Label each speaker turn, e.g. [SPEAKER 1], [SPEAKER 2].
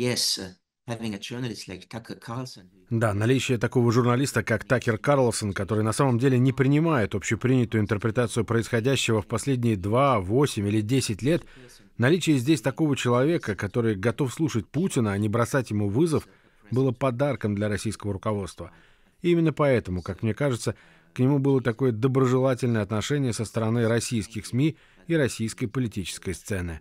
[SPEAKER 1] Uh,
[SPEAKER 2] да, наличие такого журналиста, как Такер Карлсон, который на самом деле не принимает общепринятую интерпретацию происходящего в последние 2, 8 или 10 лет, наличие здесь такого человека, который готов слушать Путина, а не бросать ему вызов, было подарком для российского руководства. И именно поэтому, как мне кажется, к нему было такое доброжелательное отношение со стороны российских СМИ и российской политической сцены.